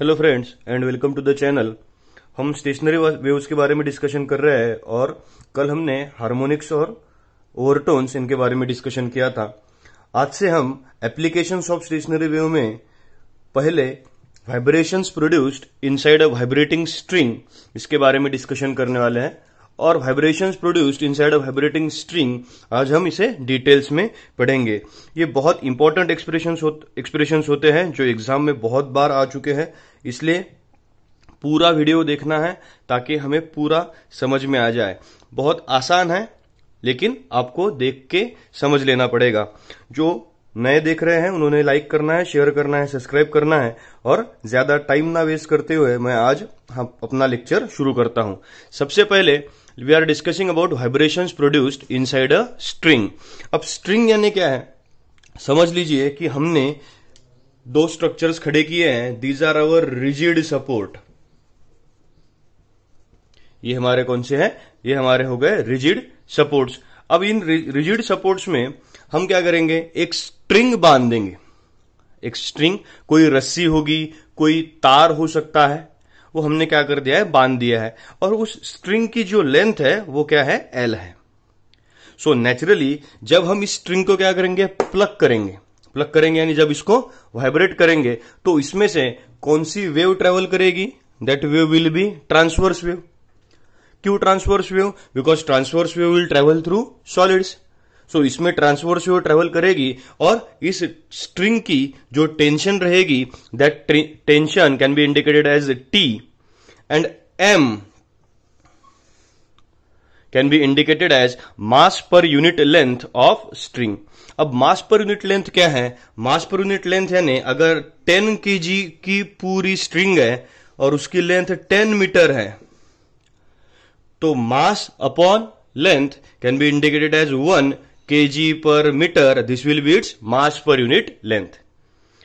Hello friends and welcome to the channel हम stationary waves के बारे में डिस्कशन कर रहे हैं और कल हमने हार्मोनिक्स और ओवरटोन्स इनके बारे में डिस्कशन किया था आज से हम एप्लीकेशन ऑफ स्टेशनरी वेव में पहले vibrations produced inside a vibrating string इसके बारे में डिस्कशन करने वाले हैं और vibrations produced inside vibrating string आज हम इसे डिटेल्स में पढ़ेंगे ये बहुत इंपॉर्टेंट एक्सप्रेशन एक्सप्रेशन होते हैं जो एग्जाम में बहुत बार आ चुके हैं इसलिए पूरा वीडियो देखना है ताकि हमें पूरा समझ में आ जाए बहुत आसान है लेकिन आपको देख के समझ लेना पड़ेगा जो नए देख रहे हैं उन्होंने लाइक करना है शेयर करना है सब्सक्राइब करना है और ज्यादा टाइम ना वेस्ट करते हुए मैं आज हाँ, अपना लेक्चर शुरू करता हूं सबसे पहले we are discussing about vibration produced inside a string अब स्ट्रिंग यानी क्या है समझ लीजिए कि हमने दो स्ट्रक्चर्स खड़े किए हैं these are our rigid support ये हमारे कौन से हैं ये हमारे हो गए रिजिड सपोर्ट्स अब इन रिजिड सपोर्ट्स में हम क्या करेंगे एक स्ट्रिंग बांध देंगे एक स्ट्रिंग कोई रस्सी होगी कोई तार हो सकता है वो हमने क्या कर दिया है बांध दिया है और उस स्ट्रिंग की जो लेंथ है वो क्या है एल है सो so, नेचुरली जब हम इस स्ट्रिंग को क्या करेंगे प्लग करेंगे प्लग करेंगे यानी जब इसको वाइब्रेट करेंगे तो इसमें से कौन सी वेव ट्रेवल करेगी that wave will be transverse wave क्यों transverse wave because transverse wave will travel through solids so इसमें ट्रांसवर्स वेव ट्रेवल करेगी और इस स्ट्रिंग की जो टेंशन रहेगी that tension can be indicated as T and M can be indicated as mass per unit length of string अब मास per unit length क्या है मास पर यूनिट लेंथ यानी अगर 10 के की पूरी स्ट्रिंग है और उसकी लेंथ 10 मीटर है तो mass upon length can be indicated as one K per metre this will be its mass per unit length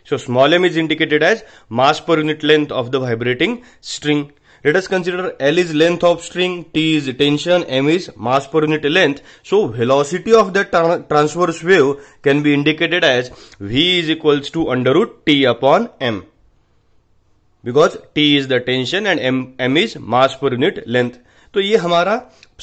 so small M is indicated as mass per unit length of the vibrating string Let us consider L is length of string, T is tension, M is mass per unit length. So velocity of the tra transverse wave can be indicated as V is equals to under root T upon M. Because T is the tension and M, M is mass per unit length. तो ये हमारा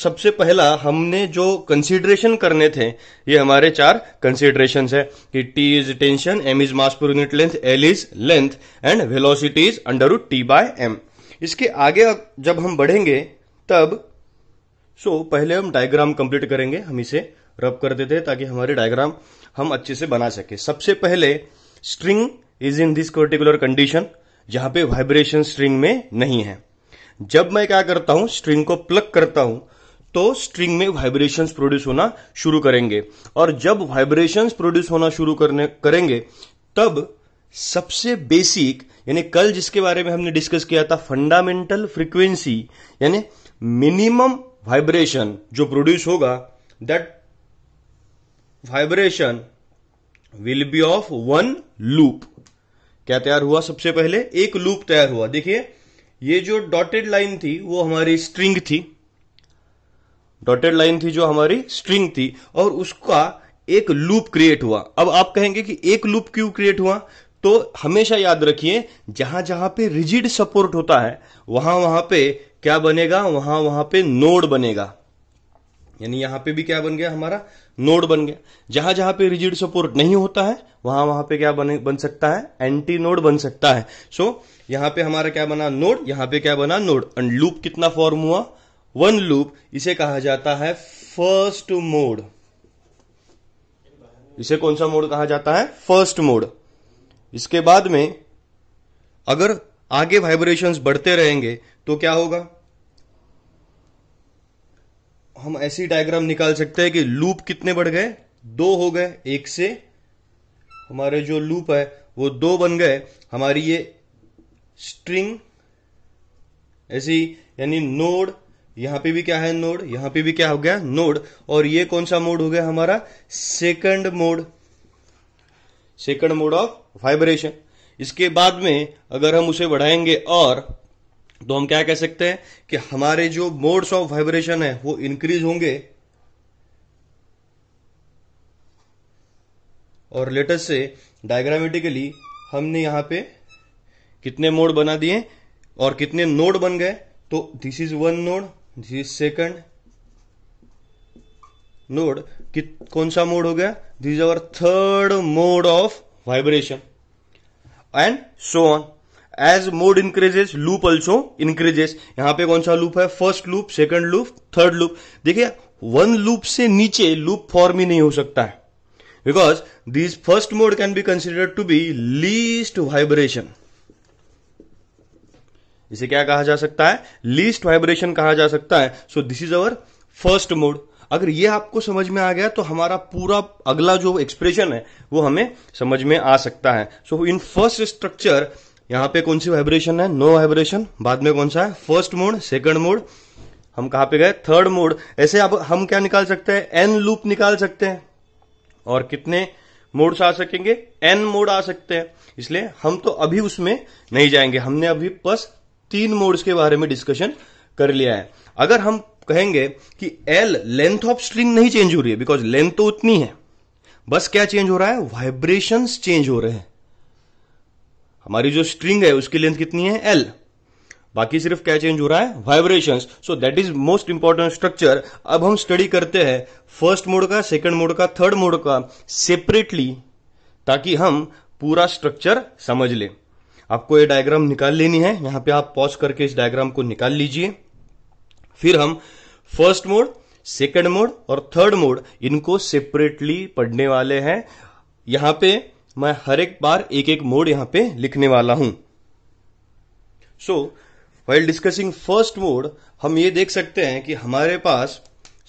सबसे पहला हमने जो consideration करने थे ये हमारे चार कंसिडरेशन है कि T is tension M is mass per unit length L is length and velocity is under root T by M इसके आगे जब हम बढ़ेंगे तब सो so, पहले हम डायग्राम कंप्लीट करेंगे हम इसे रब कर देते हैं ताकि हमारे डायग्राम हम अच्छे से बना सके सबसे पहले string is in this particular condition जहां पे वाइब्रेशन स्ट्रिंग में नहीं है जब मैं क्या करता हूं स्ट्रिंग को प्लग करता हूं तो स्ट्रिंग में वाइब्रेशन प्रोड्यूस होना शुरू करेंगे और जब वाइब्रेशन प्रोड्यूस होना शुरू करने करेंगे तब सबसे बेसिक यानी कल जिसके बारे में हमने डिस्कस किया था फंडामेंटल फ्रीक्वेंसी यानी मिनिमम वाइब्रेशन जो प्रोड्यूस होगा that vibration will be of one loop क्या तैयार हुआ सबसे पहले एक लूप तैयार हुआ देखिए ये जो डॉटेड लाइन थी वो हमारी स्ट्रिंग थी डॉटेड लाइन थी जो हमारी स्ट्रिंग थी और उसका एक लूप क्रिएट हुआ अब आप कहेंगे कि एक लूप क्यों क्रिएट हुआ तो हमेशा याद रखिए जहां जहां पे रिजिड सपोर्ट होता है वहां वहां पे क्या बनेगा वहां वहां पे नोड बनेगा यानी यहां पे भी क्या बन गया हमारा नोड बन गया जहां जहां पे रिजिड सपोर्ट नहीं होता है वहां वहां पे क्या बने बन सकता है एंटी नोड बन सकता है सो so, यहां पे हमारा क्या बना नोड यहां पे क्या बना नोड एंड लूप कितना फॉर्म हुआ वन लूप इसे कहा जाता है फर्स्ट मोड इसे कौन सा मोड कहा जाता है फर्स्ट मोड इसके बाद में अगर आगे वाइब्रेशंस बढ़ते रहेंगे तो क्या होगा हम ऐसी डायग्राम निकाल सकते हैं कि लूप कितने बढ़ गए दो हो गए एक से हमारे जो लूप है वो दो बन गए हमारी ये स्ट्रिंग ऐसी यानी नोड यहां पे भी क्या है नोड यहां पे भी क्या हो गया नोड और ये कौन सा मोड हो गया हमारा second mode second mode of vibration इसके बाद में अगर हम उसे बढ़ाएंगे और तो हम क्या कह सकते हैं कि हमारे जो मोड्स ऑफ वाइब्रेशन है वो इंक्रीज होंगे और लेटेस्ट से डायग्रामेटिकली हमने यहां पे कितने मोड बना दिए और कितने नोड बन गए तो this is one node this is second node कि कौन सा मोड हो गया this is our third mode of vibration and so on as mode increases loop also increases यहां पे कौन सा लूप है first loop second loop third loop देखिए वन लूप से नीचे लूप फॉर्म ही नहीं हो सकता है because this first mode can be considered to be least vibration इसे क्या कहा जा सकता है लीस्ट वाइब्रेशन कहा जा सकता है so this is our first mode अगर ये आपको समझ में आ गया तो हमारा पूरा अगला जो एक्सप्रेशन है वो हमें समझ में आ सकता है सो इन फर्स्ट स्ट्रक्चर यहां पे कौन सी वाइब्रेशन है नो वाइब्रेशन बाद में कौन सा है फर्स्ट मोड सेकंड मोड हम कहा पे गए थर्ड मोड ऐसे अब हम क्या निकाल सकते हैं एन लूप निकाल सकते हैं और कितने मोड्स आ सकेंगे एन मोड आ सकते हैं इसलिए हम तो अभी उसमें नहीं जाएंगे हमने अभी बस तीन मोड्स के बारे में डिस्कशन कर लिया है अगर हम कहेंगे कि एल लेंथ ऑफ स्ट्रिंग नहीं चेंज हो रही है बिकॉज लेंथ तो उतनी है बस क्या चेंज हो रहा है वाइब्रेशन चेंज हो रहे हैं हमारी जो स्ट्रिंग है उसकी लेंथ कितनी है एल बाकी सिर्फ क्या चेंज हो रहा है vibration so that is most important structure अब हम स्टडी करते हैं फर्स्ट मोड का सेकेंड मोड का थर्ड मोड का सेपरेटली ताकि हम पूरा स्ट्रक्चर समझ लें आपको ये डायग्राम निकाल लेनी है यहां पे आप पॉज करके इस डायग्राम को निकाल लीजिए फिर हम फर्स्ट मोड सेकेंड मोड और थर्ड मोड इनको सेपरेटली पढ़ने वाले हैं यहां पे मैं हर एक बार एक एक मोड यहां पे लिखने वाला हूं so while discussing first mode हम ये देख सकते हैं कि हमारे पास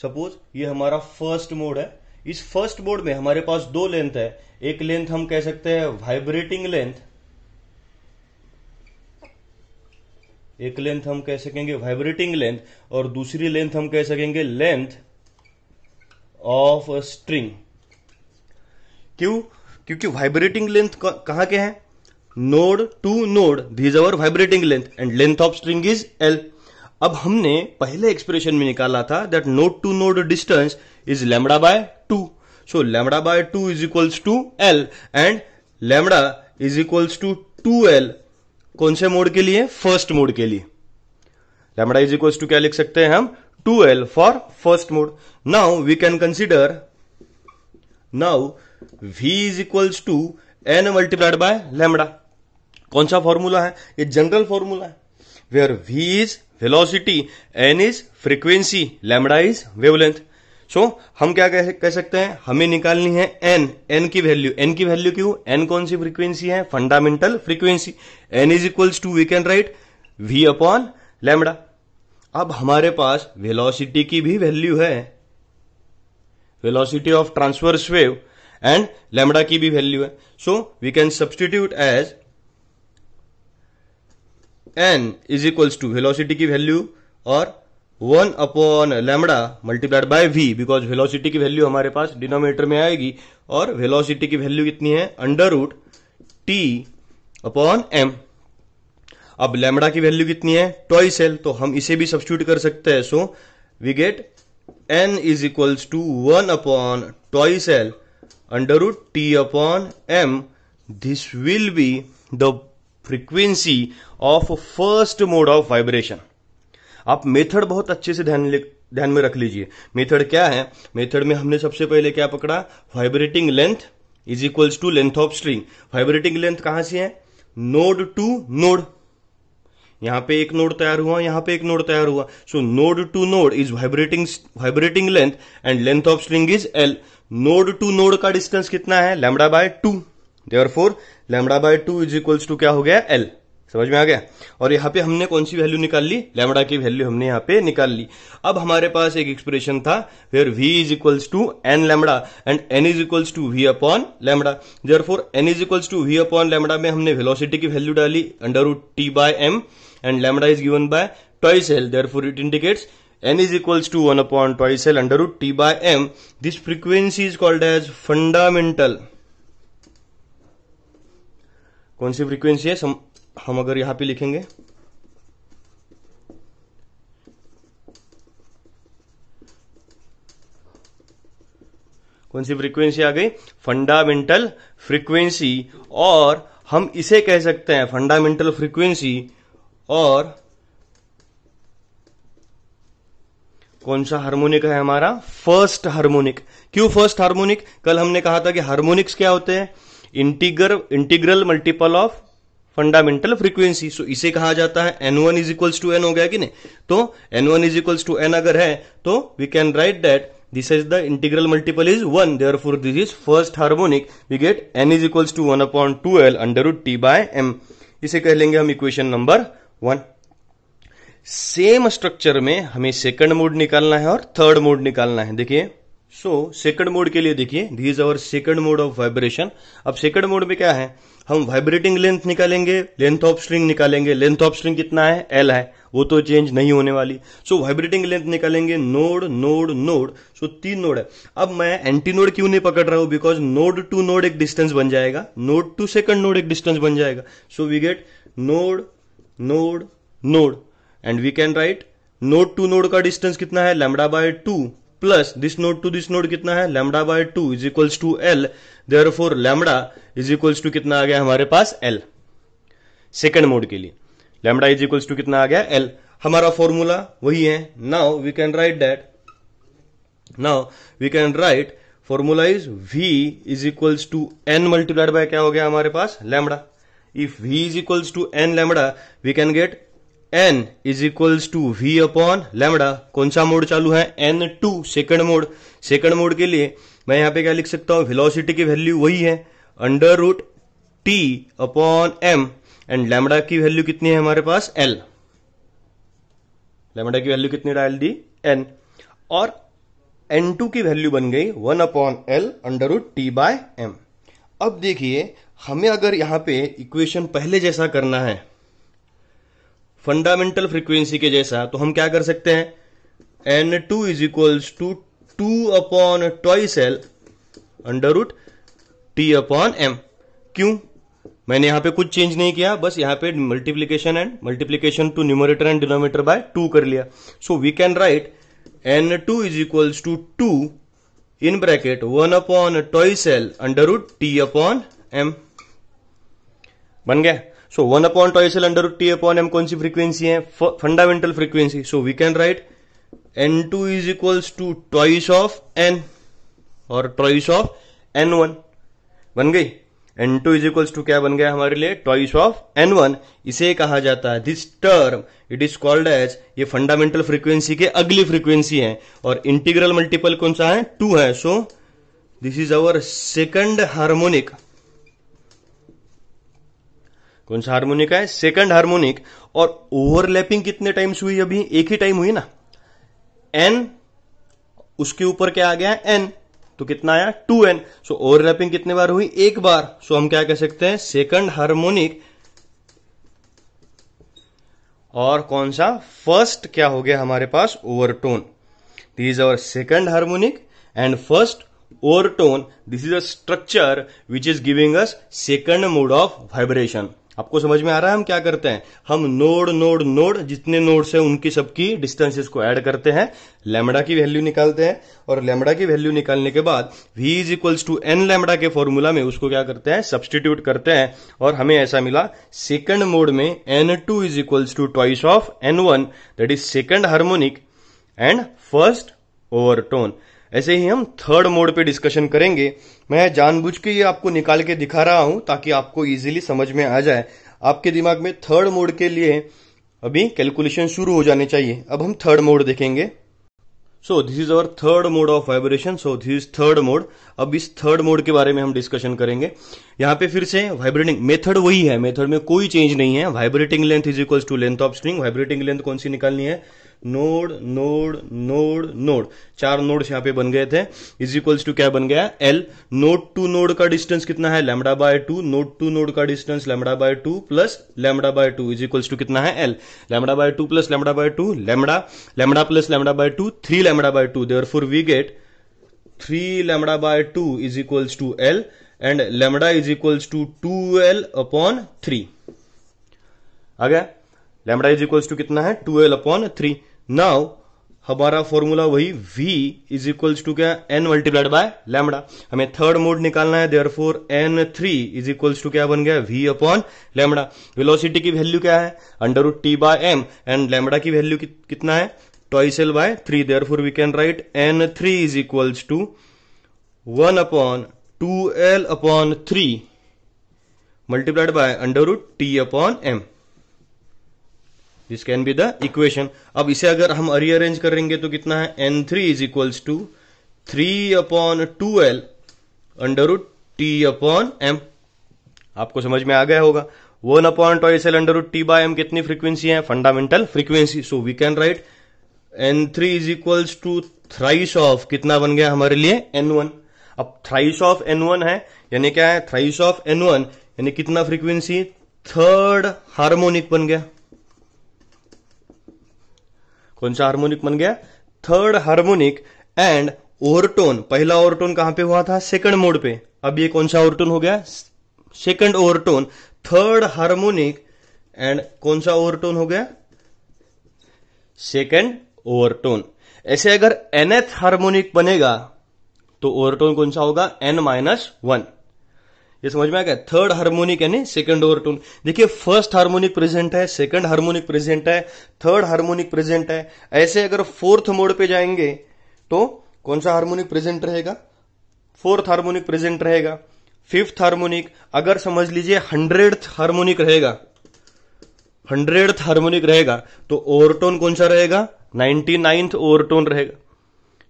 सपोज ये हमारा फर्स्ट मोड है इस फर्स्ट मोड में हमारे पास दो लेंथ है एक लेंथ हम कह सकते हैं वाइब्रेटिंग लेंथ एक लेंथ हम कह सकेंगे वाइब्रेटिंग लेंथ और दूसरी लेंथ हम कह सकेंगे लेंथ ऑफ स्ट्रिंग क्यों क्योंकि वाइब्रेटिंग लेंथ कहां के हैं node to node these our vibrating length and length of string is L अब हमने पहले एक्सप्रेशन में निकाला था that node to node distance is lambda by two so lambda by two is equals to L and lambda is equals to two L कौन से mode के लिए फर्स्ट मोड के लिए लेमडा इज इक्वल्स टू क्या लिख सकते हैं हम two L for first mode now we can consider now V is equals to N multiplied by lambda कौन सा फॉर्मूला है ये जनरल फॉर्मूला है where V is velocity N is frequency lambda is wavelength so so, हम क्या कह, कह सकते हैं हमें निकालनी है एन एन की वैल्यू एन की वैल्यू क्यों एन कौन सी फ्रीक्वेंसी है fundamental frequency N is equals to we can write V upon lambda अब हमारे पास वेलोसिटी की भी वैल्यू है velocity of transverse wave and lambda की भी वैल्यू है so we can substitute as N is equals to velocity की वैल्यू और one upon lambda multiplied by V because velocity की वैल्यू हमारे पास डिनोमीटर में आएगी और वेलोसिटी की वैल्यू कितनी है under root T upon M अब लेमड़ा की वैल्यू कितनी है टॉइस एल तो हम इसे भी सब्सिट्यूट कर सकते हैं so we get N is equals to one upon twice L under root T upon M this will be the frequency of first mode of vibration आप मेथड बहुत अच्छे से ध्यान ध्यान में रख लीजिए मेथड क्या है मेथड में हमने सबसे पहले क्या पकड़ा vibrating length is equals to length of string vibrating length कहां से है नोड टू नोड यहां पे एक नोड तैयार हुआ यहां पे एक नोड तैयार हुआ so node to node is vibrating vibrating length and length of string is L node to node का डिस्टेंस कितना है lambda by two therefore lambda by two is equals to क्या हो गया एल समझ में आ गया और यहाँ पे हमने कौन सी वैल्यू निकाल ली लेमडा की वैल्यू हमने यहाँ पे निकाल ली अब हमारे पास एक एक्सप्रेशन था where V is equals to N lambda and N is equals to V upon lambda therefore N is equals to V upon lambda में हमने वेलोसिटी की वैल्यू डाली under root T by M and lambda is given by twice L therefore it indicates N is equals to one upon twice L under root t by m. This frequency is called as fundamental. कौन सी frequency है हम अगर यहां पे लिखेंगे कौन सी फ्रीक्वेंसी आ गई फंडामेंटल फ्रीक्वेंसी और हम इसे कह सकते हैं फंडामेंटल फ्रीक्वेंसी और कौन सा हार्मोनिक है हमारा फर्स्ट हार्मोनिक क्यों फर्स्ट हार्मोनिक कल हमने कहा था कि हार्मोनिक्स क्या होते हैं integer integral multiple of fundamental frequency so इसे कहा जाता है N one is equals to N हो गया कि नहीं तो N one is equals to N अगर है तो we can write that this is the integral multiple is one therefore this is first harmonic we get N is equals to one upon two L under root T by M इसे कह लेंगे हम equation number one same structure में हमें second mode निकालना है और third mode निकालना है देखिए सो सेकंड मोड के लिए देखिए this is our second mode of vibration अब सेकंड मोड में क्या है हम वाइब्रेटिंग लेंथ निकालेंगे लेंथ ऑफ स्ट्रिंग निकालेंगे लेंथ ऑफ स्ट्रिंग कितना है एल है वो तो चेंज नहीं होने वाली सो वाइब्रेटिंग लेंथ निकालेंगे नोड नोड नोड सो तीन नोड है अब मैं एंटी नोड क्यों नहीं पकड़ रहा हूं बिकॉज नोड टू नोड एक डिस्टेंस बन जाएगा नोड टू सेकंड नोड एक डिस्टेंस बन जाएगा so we get node node node and we can write node to node का डिस्टेंस कितना है lambda by two plus this node to this node कितना है lambda by two is equals to L therefore lambda is equals to कितना आ गया हमारे पास एल सेकेंड मोड के लिए लेमडा इज इक्वल्स टू कितना आ गया एल हमारा फॉर्मूला वही है now we can write that now we can write formula is V is equals to N multiplied by क्या हो गया हमारे पास lambda if V is equals to N lambda we can get N is equals to V upon lambda कौन सा mode चालू है N two second mode second mode के लिए मैं यहां पे क्या लिख सकता हूं वेलोसिटी की वैल्यू वही है under root T upon M and lambda की वैल्यू कितनी है हमारे पास एल लेमडा की वैल्यू कितनी डाल दी एन और एन टू की वैल्यू बन गई one upon L under root T by M अब देखिए हमें अगर यहां पे इक्वेशन पहले जैसा करना है फंडामेंटल फ्रीक्वेंसी के जैसा तो हम क्या कर सकते हैं N two is equals to two upon twice L under root T upon M क्यों मैंने यहां पे कुछ चेंज नहीं किया बस यहां पे multiplication and multiplication to numerator and denominator by two कर लिया so we can write N two is equals to two in bracket one upon twice L under root T upon M बन गया so one upon twice L under T upon M कौन सी frequency है fundamental frequency so we can write N two is equals to twice of N और twice of N one बन गई N two is equals to क्या बन गया हमारे लिए टॉइस ऑफ एन वन इसे कहा जाता है this term it is called as ये फंडामेंटल फ्रीक्वेंसी के अगली फ्रीक्वेंसी है और इंटीग्रल मल्टीपल कौन सा है टू है so this is our second harmonic कौन सा हार्मोनिक है सेकंड हार्मोनिक और ओवरलैपिंग कितने टाइम्स हुई अभी एक ही टाइम हुई ना एन उसके ऊपर क्या आ गया एन तो कितना आया टू एन सो ओवरलैपिंग कितने बार हुई एक बार सो so, हम क्या कह सकते हैं सेकंड हार्मोनिक और कौन सा फर्स्ट क्या हो गया हमारे पास overtone this is our second harmonic and first overtone this is a structure which is giving us second mode of vibration आपको समझ में आ रहा है हम क्या करते हैं हम नोड नोड नोड जितने नोड है उनकी सबकी डिस्टेंसेस को ऐड करते हैं लेमडा की वैल्यू निकालते हैं और लेमडा की वैल्यू निकालने के बाद V is equals to N lambda के फॉर्मूला में उसको क्या करते हैं सब्सटीट्यूट करते हैं और हमें ऐसा मिला सेकंड मोड में N two is equals to twice of N one that is second harmonic and first overtone ऐसे ही हम थर्ड मोड पे डिस्कशन करेंगे मैं जानबूझ के ये आपको निकाल के दिखा रहा हूं ताकि आपको इजीली समझ में आ जाए आपके दिमाग में थर्ड मोड के लिए अभी कैलकुलेशन शुरू हो जाने चाहिए अब हम थर्ड मोड देखेंगे so this is our third mode of vibration so this is third mode अब इस थर्ड मोड के बारे में हम डिस्कशन करेंगे यहाँ पे फिर से वाइब्रेटिंग मेथड वही है मेथड में कोई चेंज नहीं है vibrating length is equals to length of string vibrating length कौन सी निकालनी है नोड नोड नोड नोड चार नोड यहां पे बन गए थे इज इक्वल्स टू क्या बन गया एल नोड टू नोड का डिस्टेंस कितना है lambda by two node to node का distance lambda by two plus lambda by two is equals to कितना है L lambda by two plus lambda by two lambda lambda plus lambda by two three lambda by two therefore we get three lambda by two is equals to L and lambda is equals to two L upon three आ गया lambda is equals to कितना है two L upon three now हमारा formula वही v is equals to क्या n multiplied by lambda हमें third mode निकालना है therefore N three is equals to क्या बन गया v अपॉन लेमडा वेलोसिटी की वैल्यू क्या है under root T by M and lambda की वैल्यू कि, कितना है twice L by three therefore we can write N three is equals to one upon two L upon three multiplied by under root T upon M this can be the equation अब इसे अगर हम rearrange करेंगे तो कितना है N three is equals to three upon two L under root T upon M आपको समझ में आ गया होगा one upon twice L under root T by M कितनी फ्रीक्वेंसी है fundamental frequency so we can write N three is equals to thrice of कितना बन गया हमारे लिए एन वन अब थ्राइस ऑफ एन वन है यानी क्या है थ्राइस ऑफ एन वन यानी कितना फ्रीक्वेंसी थर्ड हार्मोनिक बन गया कौन सा हार्मोनिक बन गया थर्ड हार्मोनिक एंड ओवरटोन पहला ओवरटोन कहां पे हुआ था सेकंड मोड पे अब ये कौन सा ओवरटोन हो गया second overtone third harmonic and कौन सा ओवरटोन हो गया सेकंड ओवरटोन ऐसे अगर एनएथ हार्मोनिक बनेगा तो ओवरटोन कौन सा होगा एन माइनस वन ये समझ में आ गया थर्ड हार्मोनिक यानी सेकंड ओवर टोन देखिए फर्स्ट हार्मोनिक प्रेजेंट है सेकंड हार्मोनिक प्रेजेंट है थर्ड हार्मोनिक प्रेजेंट है ऐसे अगर फोर्थ मोड पे जाएंगे तो कौन सा हार्मोनिक प्रेजेंट रहेगा फोर्थ हार्मोनिक प्रेजेंट रहेगा फिफ्थ हार्मोनिक अगर समझ लीजिए हंड्रेड हार्मोनिक रहेगा हंड्रेड हार्मोनिक रहेगा तो ओवरटोन कौन सा रहेगा नाइनटी नाइन्थ ओवरटोन रहेगा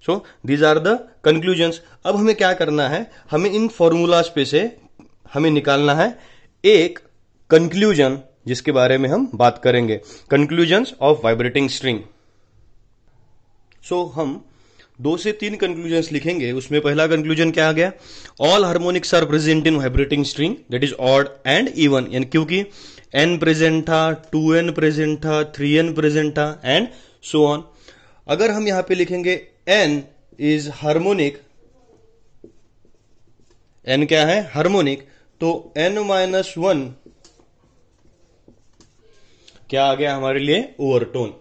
so these are the conclusion अब हमें क्या करना है हमें इन फॉर्मूलाज पे से हमें निकालना है एक कंक्लूजन जिसके बारे में हम बात करेंगे conclusion of vibrating string so हम दो से तीन कंक्लूजन लिखेंगे उसमें पहला कंक्लूजन क्या आ गया all harmonics are present in vibrating string that is odd and even यानी क्योंकि एन प्रेजेंट था टू एन प्रेजेंट था थ्री एन प्रेजेंट था एंड सो ऑन अगर हम यहां पे लिखेंगे एन इज हार्मोनिक एन क्या है हार्मोनिक तो एन माइनस वन क्या आ गया हमारे लिए overtone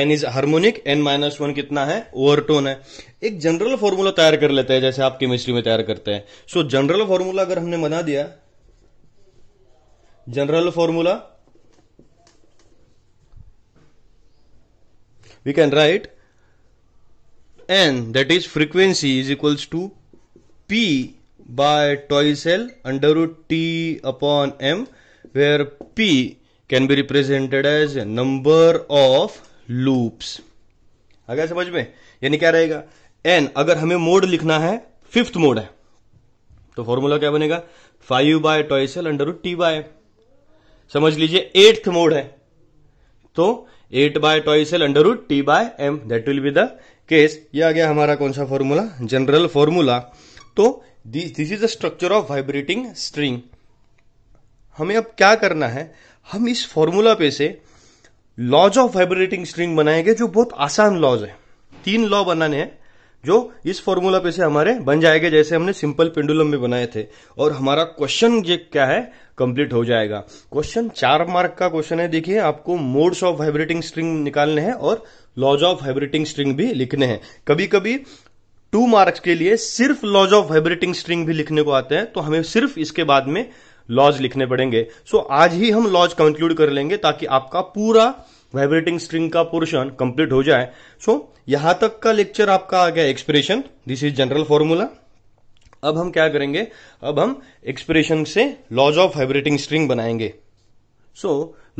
N is harmonic N minus one कितना है ओवरटोन है एक जनरल फॉर्मूला तैयार कर लेते हैं जैसे आप केमिस्ट्री में तैयार करते हैं सो जनरल फॉर्मूला अगर हमने बना दिया general formula we can write n that is frequency is equals to P by twice L under root T upon M where P can be represented as number of loops. आ गया समझ में यानी क्या रहेगा n अगर हमें mode लिखना है फिफ्थ मोड है तो फॉर्मूला क्या बनेगा five by twice under root T by समझ लीजिए एट्थ मोड है तो eight by twice L under root T by M that will be the case ये आ गया हमारा कौन सा फॉर्मूला जनरल फॉर्मूला तो this is the structure of vibrating string हमें अब क्या करना है हम इस फॉर्मूला पे से लॉज ऑफ वाइब्रेटिंग स्ट्रिंग बनाएंगे जो बहुत आसान लॉज है तीन लॉ बनाने हैं जो इस फॉर्मूला पे से हमारे बन जाएंगे जैसे हमने सिंपल पेंडुलम में बनाए थे और हमारा क्वेश्चन क्या है कंप्लीट हो जाएगा क्वेश्चन चार मार्क का क्वेश्चन है देखिए आपको मोड्स ऑफ वाइब्रेटिंग स्ट्रिंग निकालने हैं और लॉज ऑफ वाइब्रेटिंग स्ट्रिंग भी लिखने हैं कभी कभी टू मार्क्स के लिए सिर्फ लॉज ऑफ वाइब्रेटिंग स्ट्रिंग भी लिखने को आते हैं तो हमें सिर्फ इसके बाद में लॉज लिखने पड़ेंगे सो so, आज ही हम लॉज कंक्लूड कर लेंगे ताकि आपका पूरा वाइब्रेटिंग स्ट्रिंग का पोर्शन कंप्लीट हो जाए सो so, यहां तक का लेक्चर आपका आ गया expression this is general formula अब हम क्या करेंगे अब हम एक्सप्रेशन से लॉज ऑफ वाइब्रेटिंग स्ट्रिंग बनाएंगे so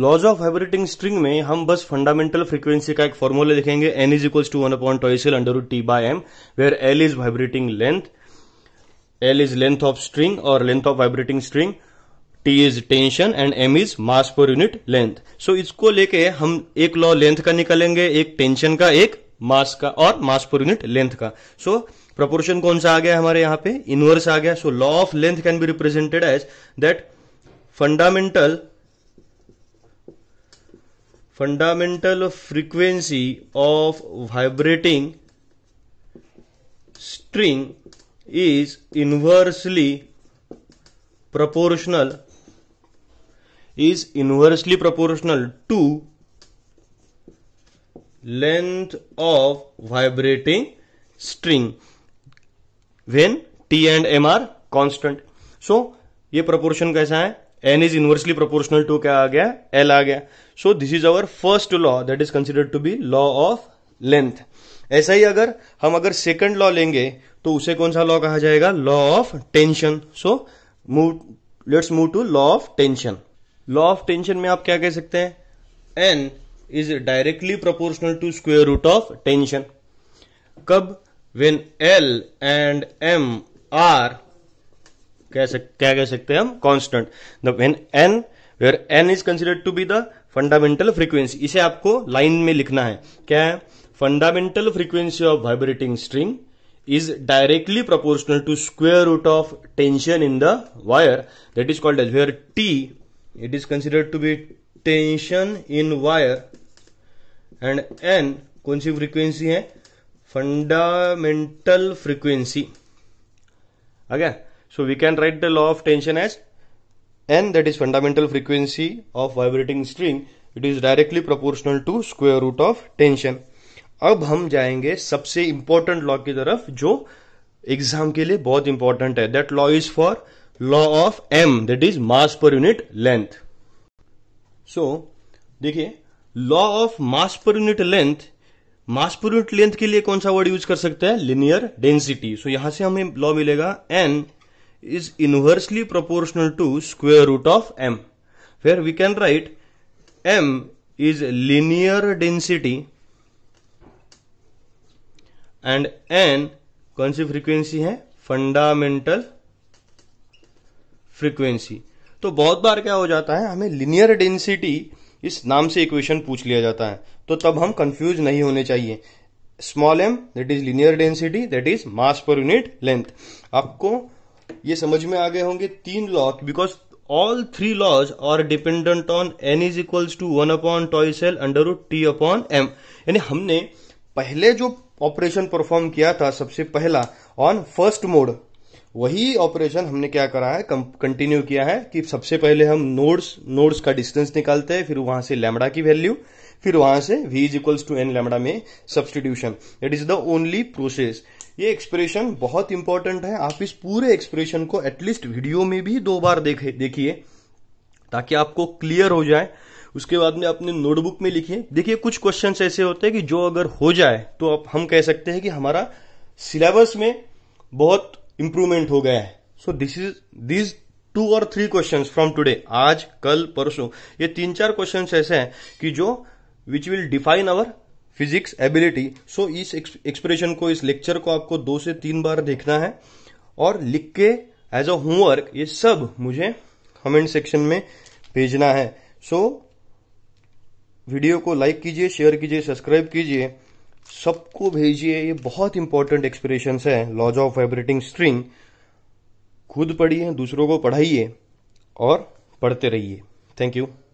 laws of vibrating string में हम बस फंडामेंटल फ्रीक्वेंसी का एक फॉर्मूला लिखेंगे N is equal to one upon twice L under T by M where L is vibrating length L is length of string और length of vibrating string T is tension and M is mass per unit length सो इसको लेके हम एक law length का निकालेंगे एक tension का एक मास का और मास पर यूनिट लेंथ का सो so, प्रपोर्शन कौन सा आ गया हमारे यहां पे इनवर्स आ गया so law of length can be represented as that fundamental fundamental frequency of vibrating string is inversely proportional is inversely proportional to length of vibrating string when t and m are constant so ये proportion कैसा है n is inversely proportional to क्या आ गया l आ गया so this is our first law that is considered to be law of length ऐसा ही अगर हम अगर सेकंड लॉ लेंगे तो उसे कौन सा लॉ कहा जाएगा law of tension so move let's move to law of tension law of tension में आप क्या कह सकते हैं N is directly proportional to square root of tension कब when L and M are कह सक क्या कह सकते हैं हम constant the when N where N is considered to be the fundamental frequency इसे आपको लाइन में लिखना है क्या है fundamental frequency of vibrating string is directly proportional to square root of tension in the wire that is called as where T it is considered to be tension in wire and N कौन सी frequency है fundamental frequency again so we can write the law of tension as n that is fundamental frequency of vibrating string it is directly proportional to square root of tension अब हम जाएंगे सबसे important law की तरफ जो exam के लिए बहुत इंपॉर्टेंट है that law is for law of M that is mass per unit length सो देखिए law of mass per unit length mass per unit length के लिए कौन सा वर्ड यूज कर सकते हैं लिनियर डेंसिटी सो यहां से हमें लॉ मिलेगा N is inversely proportional to square root of m where we can write m is linear density and N कौन सी फ्रीक्वेंसी है फंडामेंटल फ्रीक्वेंसी तो बहुत बार क्या हो जाता है हमें लिनियर डेंसिटी इस नाम से इक्वेशन पूछ लिया जाता है तो तब हम कंफ्यूज नहीं होने चाहिए small M that is linear density that is mass per unit length आपको ये समझ में आ गए होंगे तीन law because all three laws are dependent on N is equals to one upon twice L under root T upon M यानी हमने पहले जो ऑपरेशन परफॉर्म किया था सबसे पहला ऑन फर्स्ट मोड वही ऑपरेशन हमने क्या करा है कंटिन्यू किया है कि सबसे पहले हम नोड्स नोड्स का डिस्टेंस निकालते हैं फिर वहां से लैमडा की वैल्यू फिर वहां से v is equals to N lambda में substitution it is the only process ये एक्सप्रेशन बहुत इंपॉर्टेंट है आप इस पूरे एक्सप्रेशन को एटलीस्ट वीडियो में भी दो बार देखे देखिए ताकि आपको क्लियर हो जाए उसके बाद में अपने नोटबुक में लिखिए देखिए कुछ क्वेश्चन ऐसे होते हैं कि जो अगर हो जाए तो आप हम कह सकते हैं कि हमारा सिलेबस में बहुत इंप्रूवमेंट हो गया है so this is this two और थ्री क्वेश्चन फ्रॉम टूडे आज कल परसों ये तीन चार क्वेश्चन ऐसे हैं कि जो which will define our physics ability सो इस एक्सप्रेशन को इस लेक्चर को आपको दो से तीन बार देखना है और लिख के एज अ होमवर्क ये सब मुझे कमेंट सेक्शन में भेजना है सो so, वीडियो को लाइक कीजिए शेयर कीजिए सब्सक्राइब कीजिए सबको भेजिए ये बहुत इंपॉर्टेंट एक्सप्रेशन है लॉज ऑफ वाइब्रेटिंग स्ट्रिंग खुद पढ़िए दूसरों को पढ़ाइए और पढ़ते रहिए थैंक यू